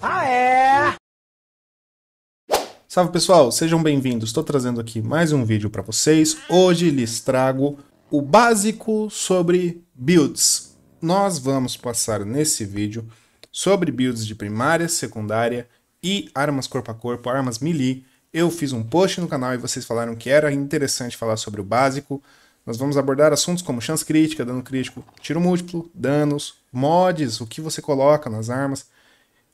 Ah, é! Salve pessoal, sejam bem-vindos. Estou trazendo aqui mais um vídeo para vocês. Hoje lhes trago o básico sobre builds. Nós vamos passar nesse vídeo sobre builds de primária, secundária e armas corpo a corpo, armas melee. Eu fiz um post no canal e vocês falaram que era interessante falar sobre o básico. Nós vamos abordar assuntos como chance crítica, dano crítico, tiro múltiplo, danos, mods, o que você coloca nas armas,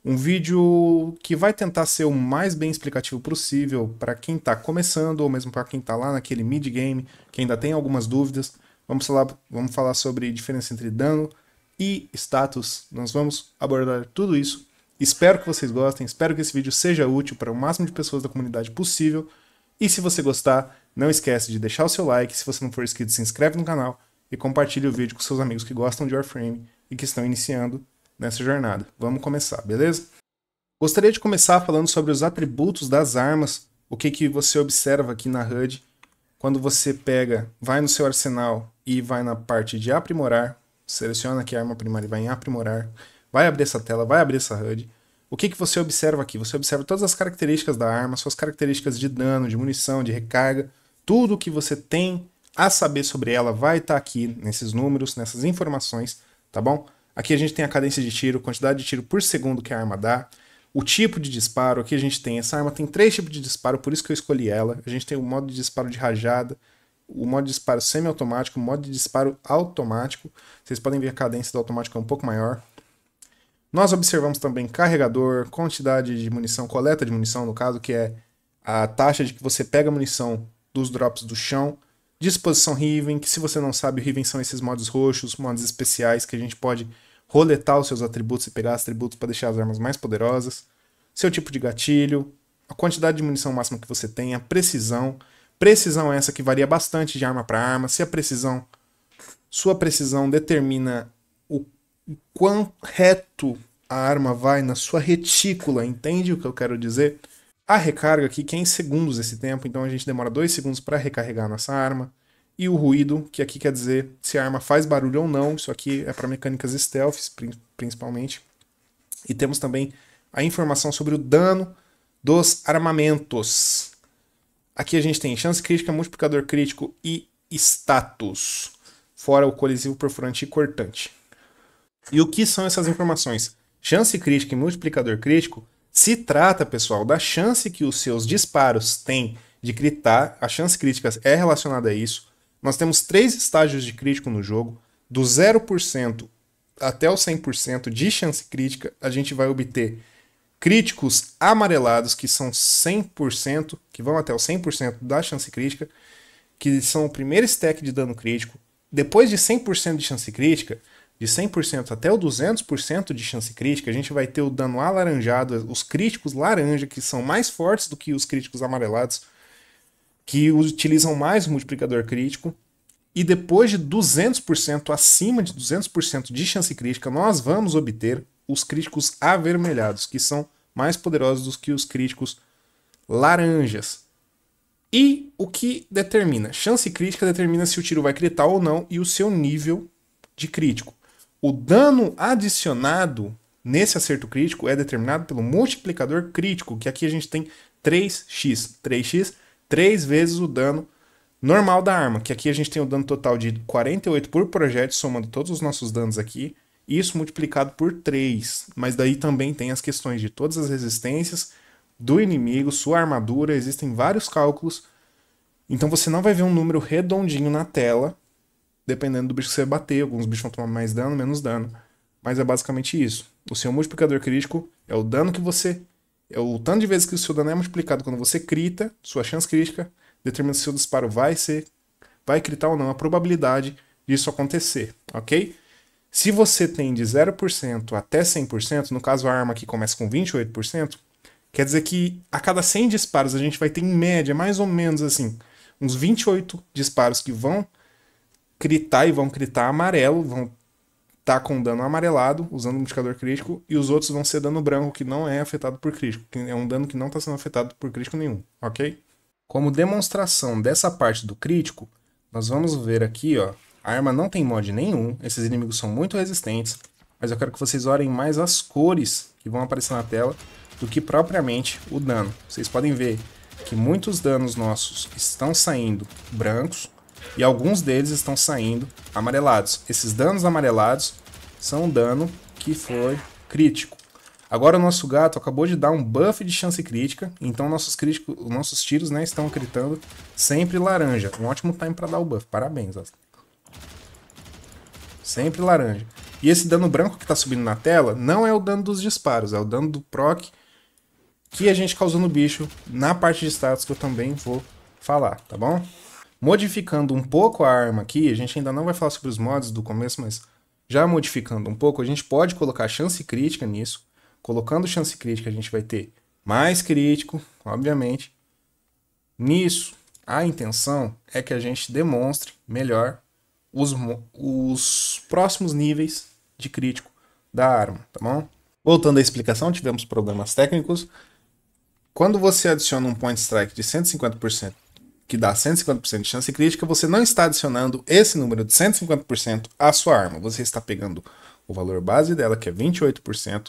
um vídeo que vai tentar ser o mais bem explicativo possível para quem está começando ou mesmo para quem está lá naquele mid-game, que ainda tem algumas dúvidas. Vamos falar, vamos falar sobre diferença entre dano e status. Nós vamos abordar tudo isso. Espero que vocês gostem, espero que esse vídeo seja útil para o máximo de pessoas da comunidade possível. E se você gostar, não esquece de deixar o seu like, se você não for inscrito, se inscreve no canal e compartilhe o vídeo com seus amigos que gostam de Warframe e que estão iniciando nessa jornada. Vamos começar, beleza? Gostaria de começar falando sobre os atributos das armas, o que, que você observa aqui na HUD quando você pega, vai no seu arsenal e vai na parte de aprimorar, seleciona aqui a arma primária e vai em aprimorar, vai abrir essa tela, vai abrir essa HUD. O que, que você observa aqui? Você observa todas as características da arma, suas características de dano, de munição, de recarga, tudo o que você tem a saber sobre ela vai estar tá aqui nesses números, nessas informações, tá bom? Aqui a gente tem a cadência de tiro, quantidade de tiro por segundo que a arma dá, o tipo de disparo. Aqui a gente tem essa arma tem três tipos de disparo, por isso que eu escolhi ela. A gente tem o modo de disparo de rajada, o modo de disparo semi automático o modo de disparo automático. Vocês podem ver a cadência do automático é um pouco maior. Nós observamos também carregador, quantidade de munição, coleta de munição no caso, que é a taxa de que você pega munição dos drops do chão disposição Riven, que se você não sabe, o Riven são esses modos roxos, modos especiais que a gente pode roletar os seus atributos e pegar os atributos para deixar as armas mais poderosas, seu tipo de gatilho, a quantidade de munição máxima que você tem, a precisão. Precisão é essa que varia bastante de arma para arma. Se a precisão, sua precisão determina o, o quão reto a arma vai na sua retícula, entende o que eu quero dizer? A recarga aqui que é em segundos esse tempo, então a gente demora dois segundos para recarregar a nossa arma. E o ruído, que aqui quer dizer se a arma faz barulho ou não, isso aqui é para mecânicas stealth principalmente. E temos também a informação sobre o dano dos armamentos. Aqui a gente tem chance crítica, multiplicador crítico e status, fora o colisivo perfurante e cortante. E o que são essas informações? Chance crítica e multiplicador crítico se trata, pessoal, da chance que os seus disparos têm de gritar. A chance crítica é relacionada a isso. Nós temos três estágios de crítico no jogo. Do 0% até o 100% de chance crítica, a gente vai obter críticos amarelados, que são 100%, que vão até o 100% da chance crítica, que são o primeiro stack de dano crítico. Depois de 100% de chance crítica, de 100% até o 200% de chance crítica, a gente vai ter o dano alaranjado, os críticos laranja, que são mais fortes do que os críticos amarelados, que utilizam mais multiplicador crítico. E depois de 200%, acima de 200% de chance crítica, nós vamos obter os críticos avermelhados, que são mais poderosos do que os críticos laranjas. E o que determina? Chance crítica determina se o tiro vai critar ou não e o seu nível de crítico. O dano adicionado nesse acerto crítico é determinado pelo multiplicador crítico, que aqui a gente tem 3x. 3x, 3 vezes o dano normal da arma, que aqui a gente tem o dano total de 48 por projétil, somando todos os nossos danos aqui, isso multiplicado por 3. Mas daí também tem as questões de todas as resistências do inimigo, sua armadura, existem vários cálculos. Então você não vai ver um número redondinho na tela, dependendo do bicho que você bater, alguns bichos vão tomar mais dano, menos dano. Mas é basicamente isso. O seu multiplicador crítico é o dano que você. É o tanto de vezes que o seu dano é multiplicado quando você crita, sua chance crítica, determina se o seu disparo vai ser. Vai critar ou não, a probabilidade disso acontecer, ok? Se você tem de 0% até 100%, no caso a arma aqui começa com 28%, quer dizer que a cada 100 disparos a gente vai ter em média mais ou menos assim, uns 28 disparos que vão critar e vão critar amarelo, vão tá com dano amarelado, usando o modificador crítico, e os outros vão ser dano branco, que não é afetado por crítico, que é um dano que não está sendo afetado por crítico nenhum, ok? Como demonstração dessa parte do crítico, nós vamos ver aqui, ó, a arma não tem mod nenhum, esses inimigos são muito resistentes, mas eu quero que vocês olhem mais as cores que vão aparecer na tela do que propriamente o dano. Vocês podem ver que muitos danos nossos estão saindo brancos, e alguns deles estão saindo amarelados. Esses danos amarelados são um dano que foi crítico. Agora o nosso gato acabou de dar um buff de chance crítica, então nossos, crítico, nossos tiros né, estão critando sempre laranja. Um ótimo time para dar o buff, parabéns. Sempre laranja. E esse dano branco que está subindo na tela não é o dano dos disparos, é o dano do proc que a gente causou no bicho na parte de status que eu também vou falar, tá bom? Modificando um pouco a arma aqui, a gente ainda não vai falar sobre os mods do começo, mas já modificando um pouco, a gente pode colocar chance crítica nisso. Colocando chance crítica, a gente vai ter mais crítico, obviamente. Nisso, a intenção é que a gente demonstre melhor os, os próximos níveis de crítico da arma, tá bom? Voltando à explicação, tivemos problemas técnicos. Quando você adiciona um point strike de 150% que dá 150% de chance crítica, você não está adicionando esse número de 150% à sua arma. Você está pegando o valor base dela, que é 28%,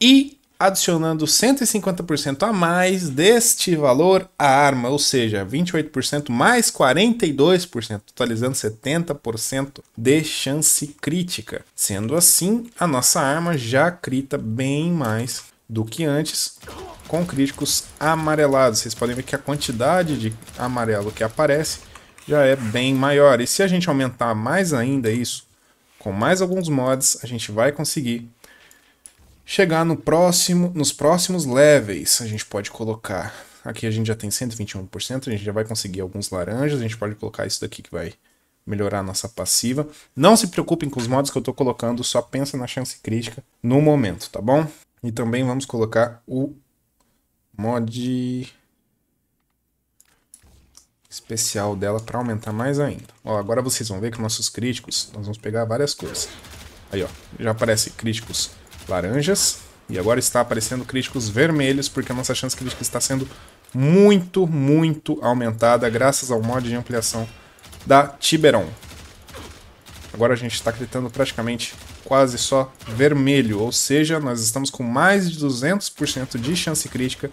e adicionando 150% a mais deste valor à arma, ou seja, 28% mais 42%, totalizando 70% de chance crítica. Sendo assim, a nossa arma já crita bem mais do que antes, com críticos amarelados. Vocês podem ver que a quantidade de amarelo que aparece já é bem maior. E se a gente aumentar mais ainda isso, com mais alguns mods, a gente vai conseguir chegar no próximo, nos próximos levels. A gente pode colocar... Aqui a gente já tem 121%, a gente já vai conseguir alguns laranjas, a gente pode colocar isso daqui que vai melhorar a nossa passiva. Não se preocupem com os mods que eu estou colocando, só pensa na chance crítica no momento, tá bom? E também vamos colocar o mod especial dela para aumentar mais ainda. Ó, agora vocês vão ver que nossos críticos, nós vamos pegar várias coisas. Aí, ó, já aparece críticos laranjas e agora está aparecendo críticos vermelhos porque a nossa chance crítica está sendo muito, muito aumentada graças ao mod de ampliação da Tiberon. Agora a gente está critando praticamente quase só vermelho, ou seja, nós estamos com mais de 200% de chance crítica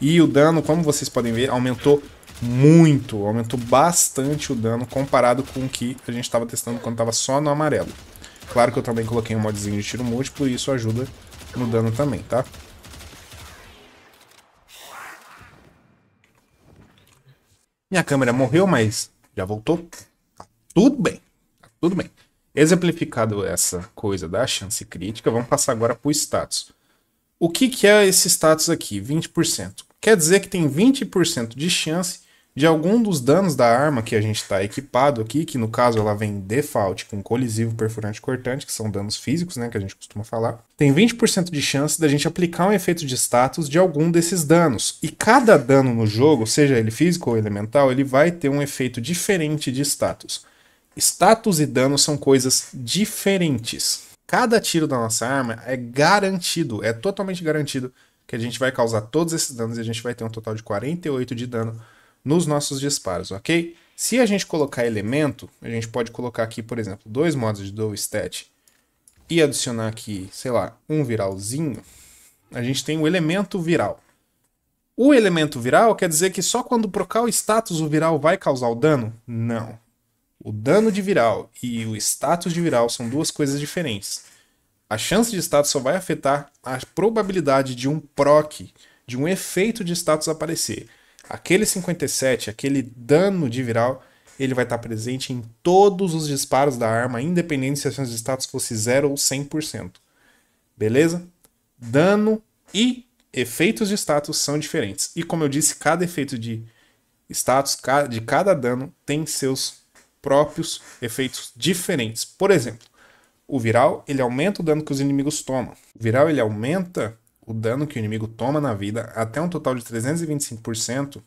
e o dano, como vocês podem ver, aumentou muito, aumentou bastante o dano comparado com o que a gente estava testando quando estava só no amarelo. Claro que eu também coloquei um modzinho de tiro múltiplo e isso ajuda no dano também, tá? Minha câmera morreu, mas já voltou. Tá tudo bem. Tudo bem. Exemplificado essa coisa da chance crítica, vamos passar agora para o status. O que, que é esse status aqui? 20%. Quer dizer que tem 20% de chance de algum dos danos da arma que a gente está equipado aqui, que no caso ela vem default com colisivo, perfurante cortante, que são danos físicos, né, que a gente costuma falar, tem 20% de chance da gente aplicar um efeito de status de algum desses danos. E cada dano no jogo, seja ele físico ou elemental, ele vai ter um efeito diferente de status. Status e dano são coisas diferentes. Cada tiro da nossa arma é garantido, é totalmente garantido que a gente vai causar todos esses danos e a gente vai ter um total de 48 de dano nos nossos disparos, ok? Se a gente colocar elemento, a gente pode colocar aqui, por exemplo, dois modos de dual stat e adicionar aqui, sei lá, um viralzinho, a gente tem o elemento viral. O elemento viral quer dizer que só quando procar o status o viral vai causar o dano? Não. O dano de viral e o status de viral são duas coisas diferentes. A chance de status só vai afetar a probabilidade de um proc, de um efeito de status aparecer. Aquele 57, aquele dano de viral, ele vai estar presente em todos os disparos da arma, independente se a chance de status fosse 0 ou 100%. Beleza? Dano e efeitos de status são diferentes. E como eu disse, cada efeito de status de cada dano tem seus próprios efeitos diferentes. Por exemplo, o viral ele aumenta o dano que os inimigos tomam. O viral ele aumenta o dano que o inimigo toma na vida até um total de 325%,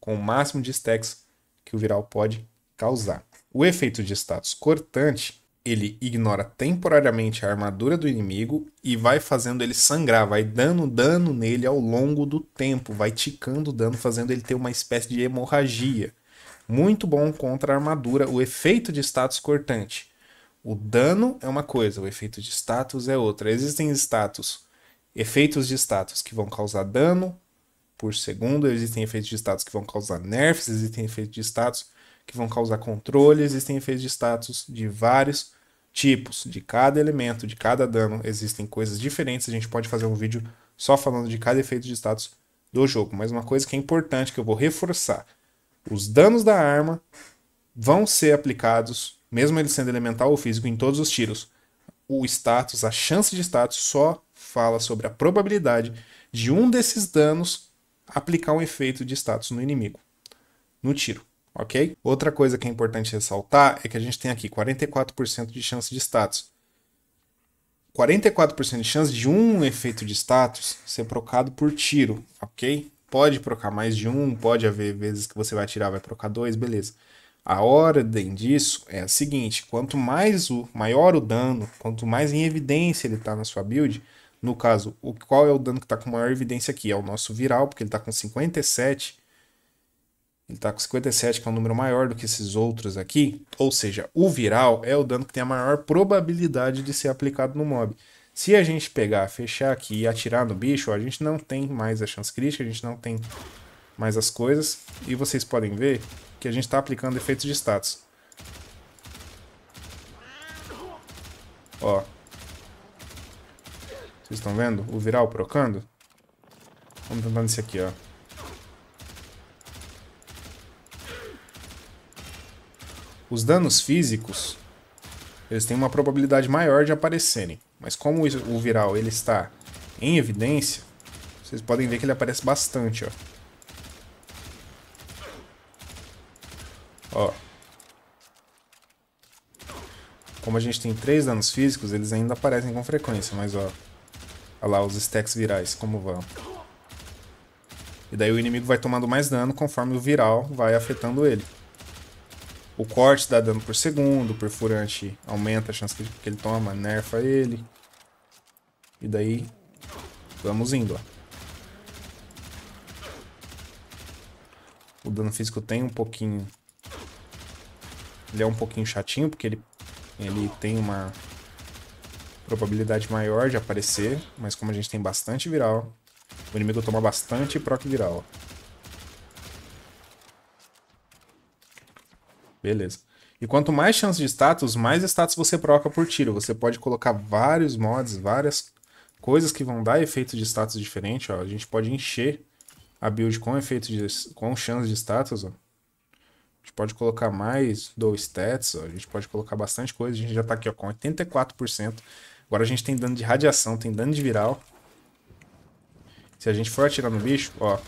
com o máximo de stacks que o viral pode causar. O efeito de status cortante ele ignora temporariamente a armadura do inimigo e vai fazendo ele sangrar, vai dando dano nele ao longo do tempo, vai ticando dano, fazendo ele ter uma espécie de hemorragia. Muito bom contra a armadura. O efeito de status cortante. O dano é uma coisa, o efeito de status é outra. Existem status, efeitos de status que vão causar dano por segundo, existem efeitos de status que vão causar nerfs, existem efeitos de status que vão causar controle, existem efeitos de status de vários tipos, de cada elemento, de cada dano, existem coisas diferentes. A gente pode fazer um vídeo só falando de cada efeito de status do jogo, mas uma coisa que é importante que eu vou reforçar os danos da arma vão ser aplicados, mesmo ele sendo elemental ou físico, em todos os tiros. O status, a chance de status, só fala sobre a probabilidade de um desses danos aplicar um efeito de status no inimigo, no tiro, ok? Outra coisa que é importante ressaltar é que a gente tem aqui 44% de chance de status. 44% de chance de um efeito de status ser procado por tiro, ok? Pode procar mais de um, pode haver vezes que você vai tirar, vai procar dois, beleza. A ordem disso é a seguinte: quanto mais o maior o dano, quanto mais em evidência ele está na sua build, no caso, o qual é o dano que está com maior evidência aqui? É o nosso viral, porque ele está com 57. Ele está com 57, que é um número maior do que esses outros aqui. Ou seja, o viral é o dano que tem a maior probabilidade de ser aplicado no mob. Se a gente pegar, fechar aqui e atirar no bicho, a gente não tem mais a chance crítica, a gente não tem mais as coisas. E vocês podem ver que a gente está aplicando efeitos de status. Ó. Vocês estão vendo o viral procando? Vamos tentar nesse aqui, ó. Os danos físicos, eles têm uma probabilidade maior de aparecerem. Mas como o viral ele está em evidência, vocês podem ver que ele aparece bastante, ó. Ó. Como a gente tem três danos físicos, eles ainda aparecem com frequência, mas ó. Olha lá os stacks virais, como vão. E daí o inimigo vai tomando mais dano conforme o viral vai afetando ele. O corte dá dano por segundo, o perfurante aumenta a chance que ele toma, nerfa ele. E daí, vamos indo, ó. O dano físico tem um pouquinho... Ele é um pouquinho chatinho, porque ele, ele tem uma probabilidade maior de aparecer. Mas como a gente tem bastante viral, o inimigo toma bastante proc viral, ó. Beleza. E quanto mais chance de status, mais status você troca por tiro. Você pode colocar vários mods, várias coisas que vão dar efeitos de status diferente. Ó. A gente pode encher a build com efeito de, com chance de status. Ó. A gente pode colocar mais dois stats. Ó. A gente pode colocar bastante coisa. A gente já tá aqui ó, com 84%. Agora a gente tem dano de radiação, tem dano de viral. Se a gente for atirar no bicho, ó.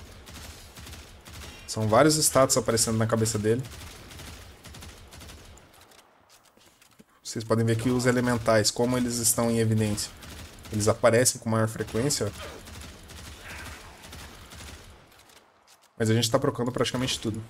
São vários status aparecendo na cabeça dele. Vocês podem ver que os elementais, como eles estão em evidência, eles aparecem com maior frequência. Mas a gente está procurando praticamente tudo.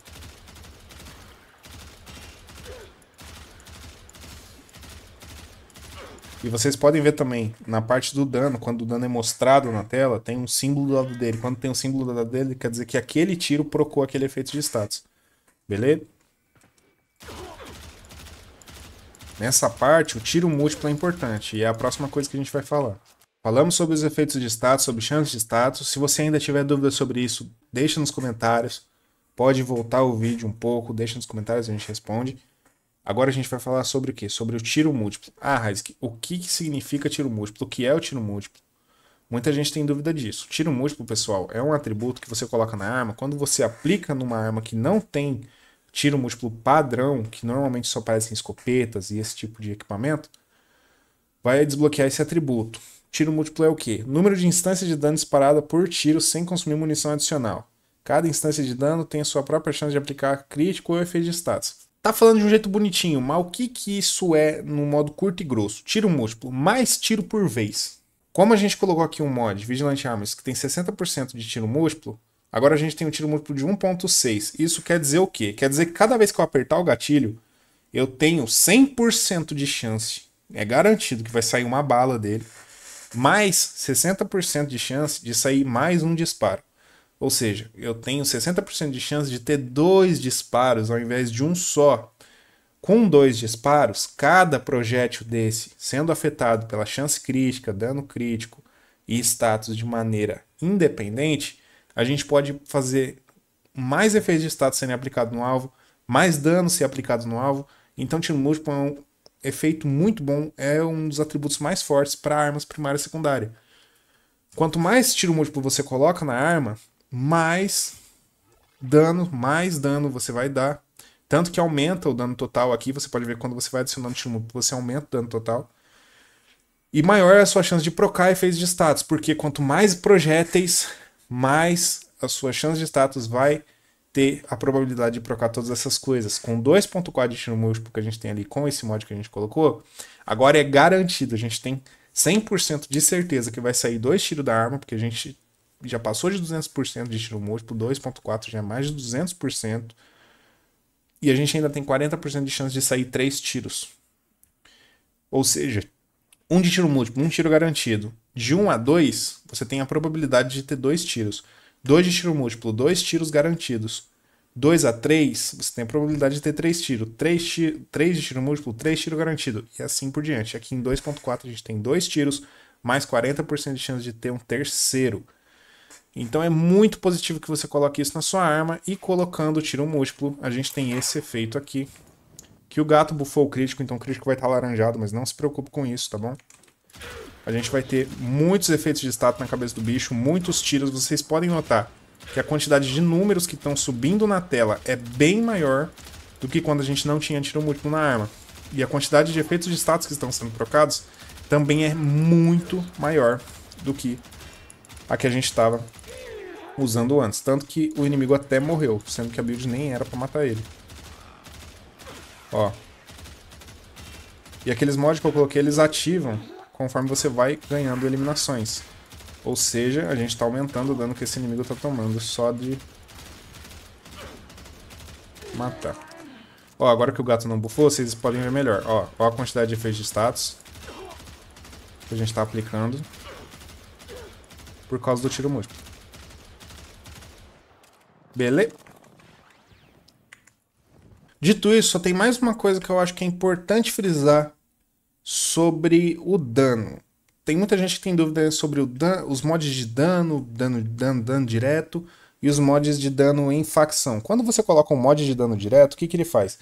E vocês podem ver também, na parte do dano, quando o dano é mostrado na tela, tem um símbolo do lado dele. Quando tem um símbolo do lado dele, quer dizer que aquele tiro procurou aquele efeito de status. Beleza? Nessa parte, o tiro múltiplo é importante e é a próxima coisa que a gente vai falar. Falamos sobre os efeitos de status, sobre chances de status. Se você ainda tiver dúvidas sobre isso, deixa nos comentários. Pode voltar o vídeo um pouco, deixa nos comentários, a gente responde. Agora a gente vai falar sobre o quê? Sobre o tiro múltiplo. Ah, Raiz, o que, que significa tiro múltiplo? O que é o tiro múltiplo? Muita gente tem dúvida disso. Tiro múltiplo, pessoal, é um atributo que você coloca na arma. Quando você aplica numa arma que não tem tiro múltiplo padrão, que normalmente só aparecem escopetas e esse tipo de equipamento, vai desbloquear esse atributo. Tiro múltiplo é o quê? Número de instâncias de dano disparada por tiro sem consumir munição adicional. Cada instância de dano tem a sua própria chance de aplicar crítico ou efeito de status. Tá falando de um jeito bonitinho, mas o que, que isso é no modo curto e grosso? Tiro múltiplo, mais tiro por vez. Como a gente colocou aqui um mod Vigilante armas que tem 60% de tiro múltiplo, Agora a gente tem um tiro múltiplo de 1.6. Isso quer dizer o quê? Quer dizer que cada vez que eu apertar o gatilho, eu tenho 100% de chance. É garantido que vai sair uma bala dele. Mais 60% de chance de sair mais um disparo. Ou seja, eu tenho 60% de chance de ter dois disparos ao invés de um só. Com dois disparos, cada projétil desse sendo afetado pela chance crítica, dano crítico e status de maneira independente, a gente pode fazer mais efeitos de status sendo aplicado no alvo, mais dano ser aplicado no alvo. Então, tiro múltiplo é um efeito muito bom, é um dos atributos mais fortes para armas primária e secundária. Quanto mais tiro múltiplo você coloca na arma, mais dano, mais dano você vai dar. Tanto que aumenta o dano total aqui, você pode ver quando você vai adicionando tiro múltiplo, você aumenta o dano total. E maior é a sua chance de procar efeitos de status, porque quanto mais projéteis mais a sua chance de status vai ter a probabilidade de procar todas essas coisas. Com 2.4 de tiro múltiplo que a gente tem ali com esse mod que a gente colocou, agora é garantido, a gente tem 100% de certeza que vai sair dois tiros da arma, porque a gente já passou de 200% de tiro múltiplo, 2.4 já é mais de 200%, e a gente ainda tem 40% de chance de sair três tiros. Ou seja, um de tiro múltiplo, um tiro garantido, de 1 a 2, você tem a probabilidade de ter dois tiros. 2 de tiro múltiplo, dois tiros garantidos. 2 a 3, você tem a probabilidade de ter 3 tiros. 3, tiro, três de tiro múltiplo, 3 tiros garantidos E assim por diante. Aqui em 2.4 a gente tem dois tiros, mais 40% de chance de ter um terceiro. Então é muito positivo que você coloque isso na sua arma e colocando o tiro múltiplo, a gente tem esse efeito aqui. Que o gato bufou o crítico, então o crítico vai estar tá laranjado, mas não se preocupe com isso, tá bom? A gente vai ter muitos efeitos de status na cabeça do bicho, muitos tiros. Vocês podem notar que a quantidade de números que estão subindo na tela é bem maior do que quando a gente não tinha tiro múltiplo na arma. E a quantidade de efeitos de status que estão sendo trocados também é muito maior do que a que a gente estava usando antes. Tanto que o inimigo até morreu, sendo que a build nem era para matar ele. Ó. E aqueles mods que eu coloquei, eles ativam conforme você vai ganhando eliminações. Ou seja, a gente está aumentando o dano que esse inimigo está tomando só de matar. Ó, agora que o gato não bufou, vocês podem ver melhor. Ó, ó a quantidade de efeitos de status que a gente está aplicando por causa do tiro múltiplo. Beleza? Dito isso, só tem mais uma coisa que eu acho que é importante frisar sobre o dano. Tem muita gente que tem dúvida sobre os mods de dano, dano, dano, dano direto e os mods de dano em facção. Quando você coloca um mod de dano direto, o que, que ele faz?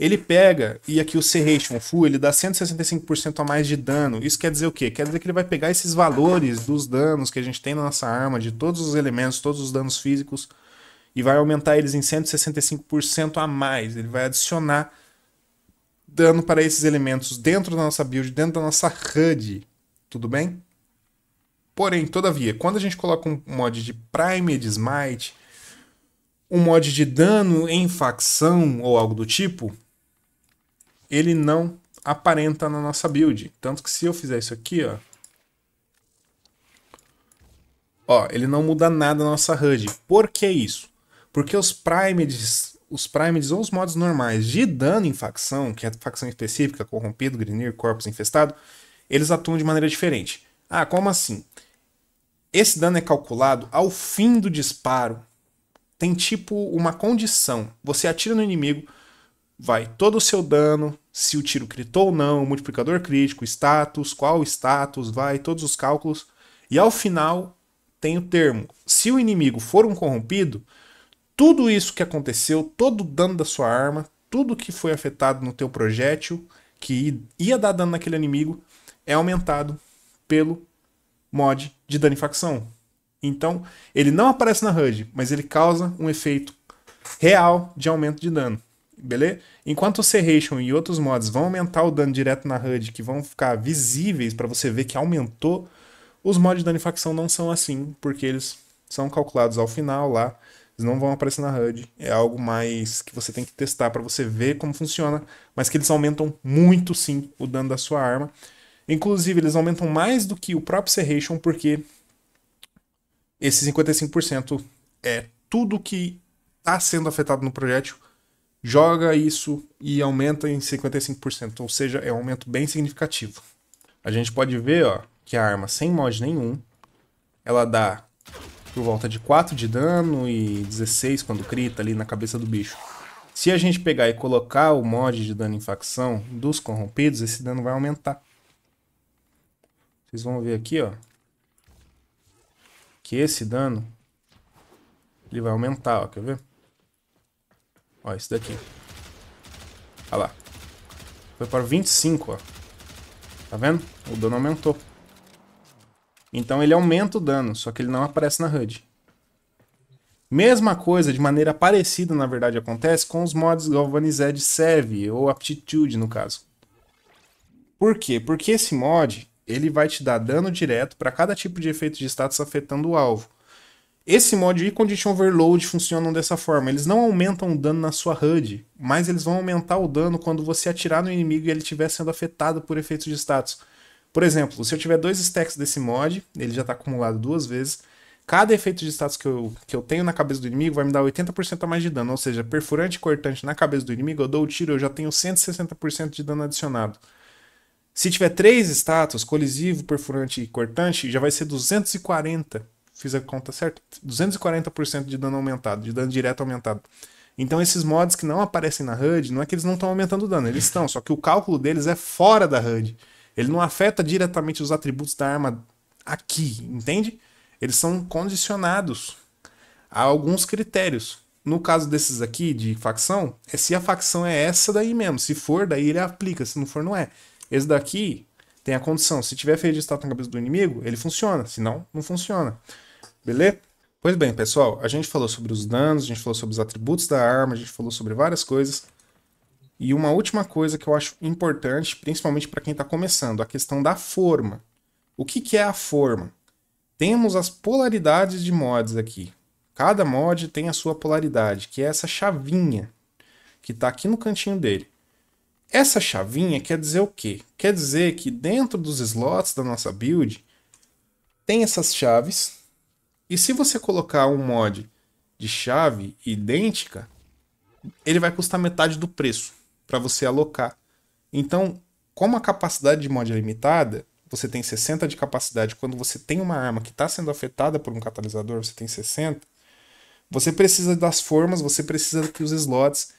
Ele pega, e aqui o Serration Full, ele dá 165% a mais de dano. Isso quer dizer o quê? Quer dizer que ele vai pegar esses valores dos danos que a gente tem na nossa arma, de todos os elementos, todos os danos físicos, e vai aumentar eles em 165% a mais. Ele vai adicionar dano para esses elementos dentro da nossa build, dentro da nossa HUD. Tudo bem? Porém, todavia, quando a gente coloca um mod de Prime de Smite, um mod de dano em facção ou algo do tipo, ele não aparenta na nossa build. Tanto que se eu fizer isso aqui, ó, ó ele não muda nada na nossa HUD. Por que isso? Porque os primes os primes ou os modos normais de dano em facção, que é facção específica, corrompido, grinir, corpos infestado, eles atuam de maneira diferente. Ah, como assim? Esse dano é calculado ao fim do disparo. Tem tipo uma condição. Você atira no inimigo, vai todo o seu dano, se o tiro critou ou não, multiplicador crítico, status, qual status, vai, todos os cálculos. E ao final tem o termo. Se o inimigo for um corrompido, tudo isso que aconteceu, todo o dano da sua arma, tudo que foi afetado no teu projétil, que ia dar dano naquele inimigo, é aumentado pelo mod de danificação. Então, ele não aparece na HUD, mas ele causa um efeito real de aumento de dano. Beleza? Enquanto o Serration e outros mods vão aumentar o dano direto na HUD, que vão ficar visíveis para você ver que aumentou, os mods de danificação não são assim, porque eles são calculados ao final lá eles não vão aparecer na HUD. É algo mais que você tem que testar para você ver como funciona, mas que eles aumentam muito sim o dano da sua arma. Inclusive, eles aumentam mais do que o próprio Serration, porque esse 55% é tudo que está sendo afetado no projétil, joga isso e aumenta em 55%, ou seja, é um aumento bem significativo. A gente pode ver ó, que a arma sem mod nenhum, ela dá por volta de 4 de dano e 16 quando crita ali na cabeça do bicho. Se a gente pegar e colocar o mod de dano em facção dos corrompidos, esse dano vai aumentar. Vocês vão ver aqui, ó. Que esse dano, ele vai aumentar, ó. Quer ver? Ó, esse daqui. Olha lá. Foi para 25, ó. Tá vendo? O dano aumentou. Então ele aumenta o dano, só que ele não aparece na HUD. Mesma coisa, de maneira parecida, na verdade, acontece com os mods Galvanized Save, ou Aptitude, no caso. Por quê? Porque esse mod, ele vai te dar dano direto para cada tipo de efeito de status afetando o alvo. Esse mod e Condition Overload funcionam dessa forma. Eles não aumentam o dano na sua HUD, mas eles vão aumentar o dano quando você atirar no inimigo e ele estiver sendo afetado por efeitos de status. Por exemplo, se eu tiver dois stacks desse mod, ele já está acumulado duas vezes, cada efeito de status que eu, que eu tenho na cabeça do inimigo vai me dar 80% a mais de dano, ou seja, perfurante e cortante na cabeça do inimigo, eu dou o tiro, eu já tenho 160% de dano adicionado. Se tiver três status, colisivo, perfurante e cortante, já vai ser 240, fiz a conta certa, 240% de dano aumentado, de dano direto aumentado. Então esses mods que não aparecem na HUD, não é que eles não estão aumentando o dano, eles estão, só que o cálculo deles é fora da HUD. Ele não afeta diretamente os atributos da arma aqui, entende? Eles são condicionados a alguns critérios. No caso desses aqui, de facção, é se a facção é essa daí mesmo. Se for, daí ele aplica. Se não for, não é. Esse daqui tem a condição. Se tiver feio de estátua na cabeça do inimigo, ele funciona. Se não, não funciona. Beleza? Pois bem, pessoal, a gente falou sobre os danos, a gente falou sobre os atributos da arma, a gente falou sobre várias coisas. E uma última coisa que eu acho importante, principalmente para quem está começando, a questão da forma. O que, que é a forma? Temos as polaridades de mods aqui. Cada mod tem a sua polaridade, que é essa chavinha que está aqui no cantinho dele. Essa chavinha quer dizer o quê? Quer dizer que dentro dos slots da nossa build tem essas chaves. E se você colocar um mod de chave idêntica, ele vai custar metade do preço para você alocar. Então, como a capacidade de mod é limitada, você tem 60 de capacidade. Quando você tem uma arma que está sendo afetada por um catalisador, você tem 60. Você precisa das formas, você precisa que os slots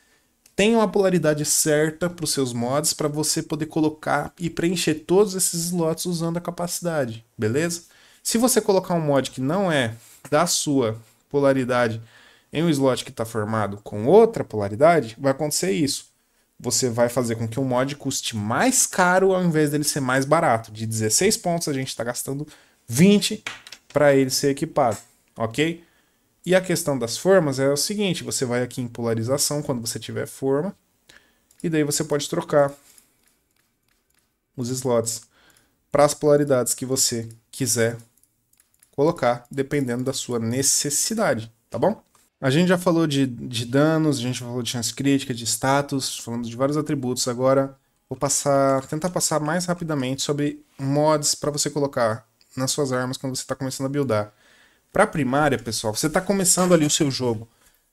tenham a polaridade certa para os seus mods para você poder colocar e preencher todos esses slots usando a capacidade, beleza? Se você colocar um mod que não é da sua polaridade em um slot que está formado com outra polaridade, vai acontecer isso você vai fazer com que o um mod custe mais caro ao invés dele ser mais barato. De 16 pontos, a gente está gastando 20 para ele ser equipado, ok? E a questão das formas é o seguinte, você vai aqui em polarização quando você tiver forma, e daí você pode trocar os slots para as polaridades que você quiser colocar, dependendo da sua necessidade, tá bom? A gente já falou de, de danos, a gente falou de chance crítica, de status, falando de vários atributos. Agora vou passar, tentar passar mais rapidamente sobre mods para você colocar nas suas armas quando você está começando a buildar. Para primária, pessoal, você está começando ali o seu jogo.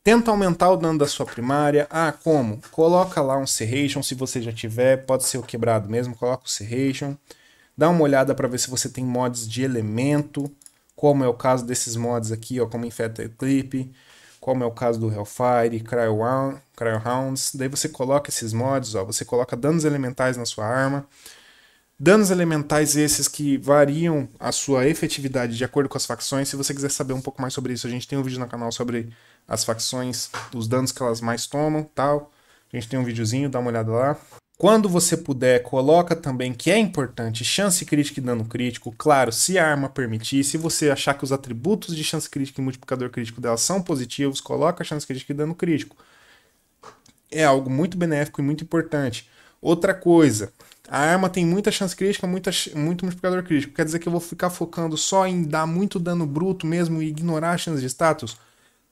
Tenta aumentar o dano da sua primária. Ah, como? Coloca lá um Serration, se você já tiver, pode ser o quebrado mesmo, coloca o Serration. Dá uma olhada para ver se você tem mods de elemento, como é o caso desses mods aqui, ó, como Infeta Eclipse como é o caso do Hellfire, Cryohounds. Cryo Daí você coloca esses mods, ó, você coloca danos elementais na sua arma. Danos elementais esses que variam a sua efetividade de acordo com as facções. Se você quiser saber um pouco mais sobre isso, a gente tem um vídeo no canal sobre as facções, os danos que elas mais tomam, tal. A gente tem um videozinho, dá uma olhada lá. Quando você puder, coloca também que é importante chance crítica e dano crítico. Claro, se a arma permitir, se você achar que os atributos de chance crítica e multiplicador crítico dela são positivos, coloca chance crítica e dano crítico. É algo muito benéfico e muito importante. Outra coisa, a arma tem muita chance crítica, muita, muito multiplicador crítico. Quer dizer que eu vou ficar focando só em dar muito dano bruto mesmo e ignorar a chance de status?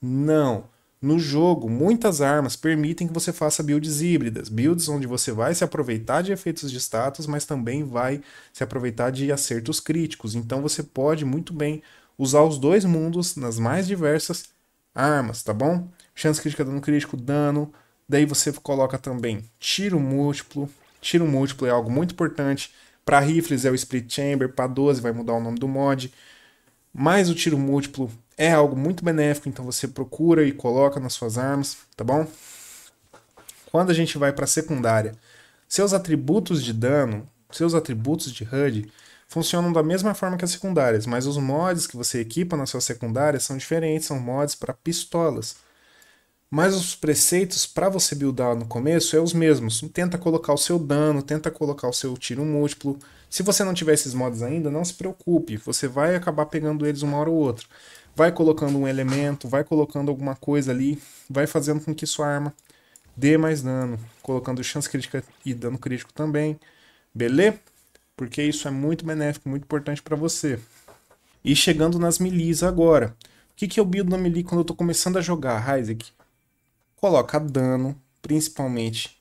Não. No jogo, muitas armas permitem que você faça builds híbridas, builds onde você vai se aproveitar de efeitos de status, mas também vai se aproveitar de acertos críticos. Então você pode muito bem usar os dois mundos nas mais diversas armas, tá bom? Chance crítica, dano crítico, dano. Daí você coloca também tiro múltiplo. Tiro múltiplo é algo muito importante. Para rifles é o Split Chamber, para 12 vai mudar o nome do mod. Mais o tiro múltiplo é algo muito benéfico, então você procura e coloca nas suas armas, tá bom? Quando a gente vai para secundária, seus atributos de dano, seus atributos de HUD funcionam da mesma forma que as secundárias, mas os mods que você equipa na sua secundária são diferentes, são mods para pistolas. Mas os preceitos para você buildar no começo é os mesmos. Tenta colocar o seu dano, tenta colocar o seu tiro múltiplo. Se você não tiver esses mods ainda, não se preocupe, você vai acabar pegando eles uma hora ou outra vai colocando um elemento, vai colocando alguma coisa ali, vai fazendo com que sua arma dê mais dano, colocando chance crítica e dano crítico também, beleza? Porque isso é muito benéfico, muito importante para você. E chegando nas melis agora. O que, que eu buildo na melee quando eu estou começando a jogar, Isaac? Coloca dano, principalmente.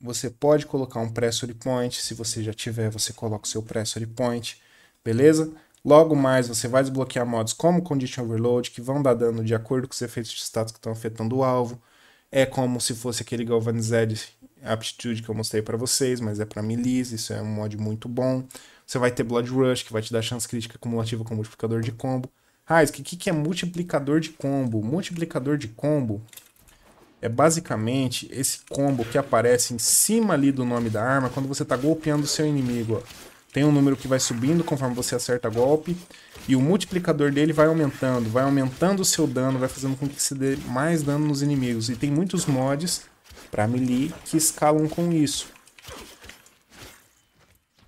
Você pode colocar um pressure point, se você já tiver, você coloca o seu pressure point, beleza? Logo mais, você vai desbloquear modos como Condition Overload, que vão dar dano de acordo com os efeitos de status que estão afetando o alvo. É como se fosse aquele Galvanized Aptitude que eu mostrei para vocês, mas é para Miliz, isso é um mod muito bom. Você vai ter Blood Rush, que vai te dar chance crítica acumulativa com multiplicador de combo. Ah, o que, que é multiplicador de combo? Multiplicador de combo é basicamente esse combo que aparece em cima ali do nome da arma quando você está golpeando o seu inimigo, ó. Tem um número que vai subindo conforme você acerta golpe. E o multiplicador dele vai aumentando, vai aumentando o seu dano, vai fazendo com que você dê mais dano nos inimigos. E tem muitos mods para melee que escalam com isso.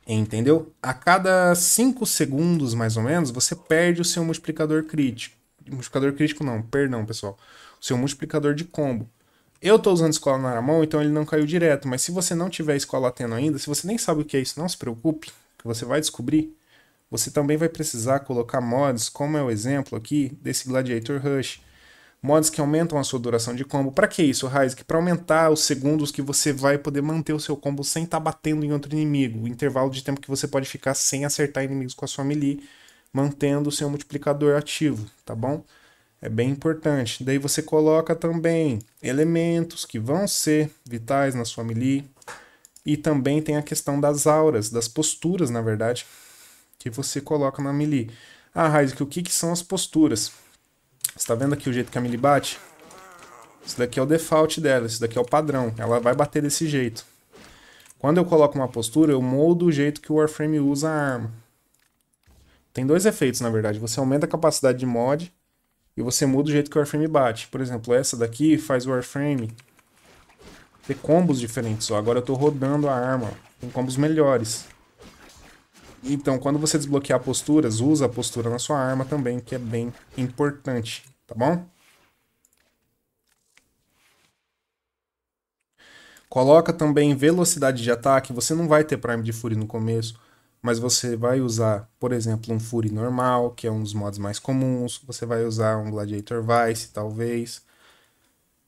Entendeu? A cada 5 segundos, mais ou menos, você perde o seu multiplicador crítico. Multiplicador crítico não, perdão, pessoal. O seu multiplicador de combo. Eu estou usando escola na mão, então ele não caiu direto, mas se você não tiver escola tendo ainda, se você nem sabe o que é isso, não se preocupe, que você vai descobrir, você também vai precisar colocar mods, como é o exemplo aqui desse Gladiator Rush. Mods que aumentam a sua duração de combo. Para que isso, Raizk? Para aumentar os segundos que você vai poder manter o seu combo sem estar tá batendo em outro inimigo. O intervalo de tempo que você pode ficar sem acertar inimigos com a sua melee, mantendo o seu multiplicador ativo, tá bom? É bem importante. Daí você coloca também elementos que vão ser vitais na sua melee, e também tem a questão das auras, das posturas, na verdade, que você coloca na melee. Ah, Heisek, o que, que são as posturas? Você tá vendo aqui o jeito que a melee bate? Isso daqui é o default dela, isso daqui é o padrão. Ela vai bater desse jeito. Quando eu coloco uma postura, eu moldo o jeito que o Warframe usa a arma. Tem dois efeitos, na verdade. Você aumenta a capacidade de mod e você muda o jeito que o Warframe bate. Por exemplo, essa daqui faz o Warframe ter combos diferentes. Ó, agora eu tô rodando a arma. com combos melhores. Então, quando você desbloquear posturas, usa a postura na sua arma também, que é bem importante, tá bom? Coloca também velocidade de ataque. Você não vai ter Prime de Fury no começo, mas você vai usar, por exemplo, um Fury normal, que é um dos mods mais comuns. Você vai usar um Gladiator Vice, talvez.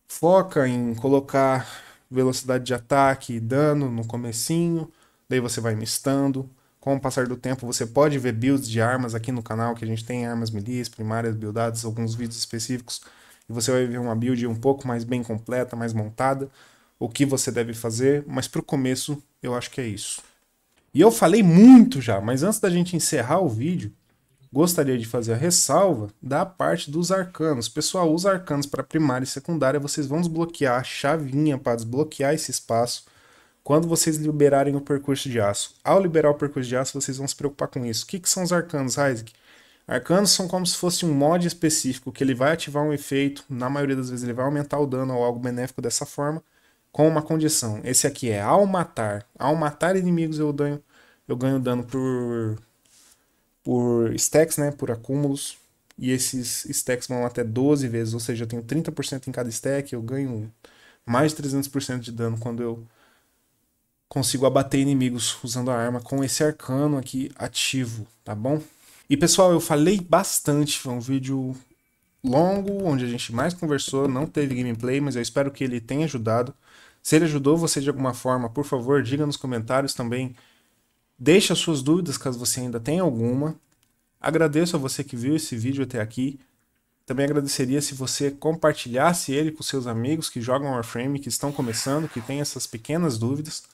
Foca em colocar velocidade de ataque e dano no comecinho, daí você vai mistando. Com o passar do tempo, você pode ver builds de armas aqui no canal, que a gente tem armas melee, primárias, buildadas, alguns vídeos específicos, e você vai ver uma build um pouco mais bem completa, mais montada, o que você deve fazer, mas para o começo eu acho que é isso. E eu falei muito já, mas antes da gente encerrar o vídeo, Gostaria de fazer a ressalva da parte dos arcanos. Pessoal, os arcanos para primária e secundária, vocês vão desbloquear a chavinha para desbloquear esse espaço quando vocês liberarem o percurso de aço. Ao liberar o percurso de aço, vocês vão se preocupar com isso. O que, que são os arcanos, Isaac? Arcanos são como se fosse um mod específico, que ele vai ativar um efeito, na maioria das vezes ele vai aumentar o dano ou algo benéfico dessa forma, com uma condição. Esse aqui é ao matar. Ao matar inimigos eu eu ganho dano por por stacks, né, por acúmulos, e esses stacks vão até 12 vezes, ou seja, eu tenho 30% em cada stack, eu ganho mais de 300% de dano quando eu consigo abater inimigos usando a arma com esse arcano aqui ativo, tá bom? E pessoal, eu falei bastante, foi um vídeo longo, onde a gente mais conversou, não teve gameplay, mas eu espero que ele tenha ajudado. Se ele ajudou você de alguma forma, por favor, diga nos comentários também Deixe as suas dúvidas caso você ainda tenha alguma. Agradeço a você que viu esse vídeo até aqui. Também agradeceria se você compartilhasse ele com seus amigos que jogam Warframe, que estão começando, que têm essas pequenas dúvidas.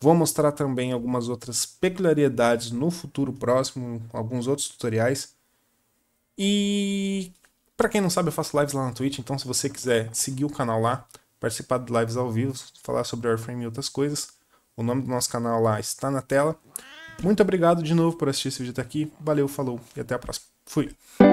Vou mostrar também algumas outras peculiaridades no futuro próximo, alguns outros tutoriais. E para quem não sabe, eu faço lives lá na Twitch, então se você quiser seguir o canal lá, participar de lives ao vivo, falar sobre Warframe e outras coisas, o nome do nosso canal lá está na tela. Muito obrigado de novo por assistir esse vídeo até aqui. Valeu, falou e até a próxima. Fui!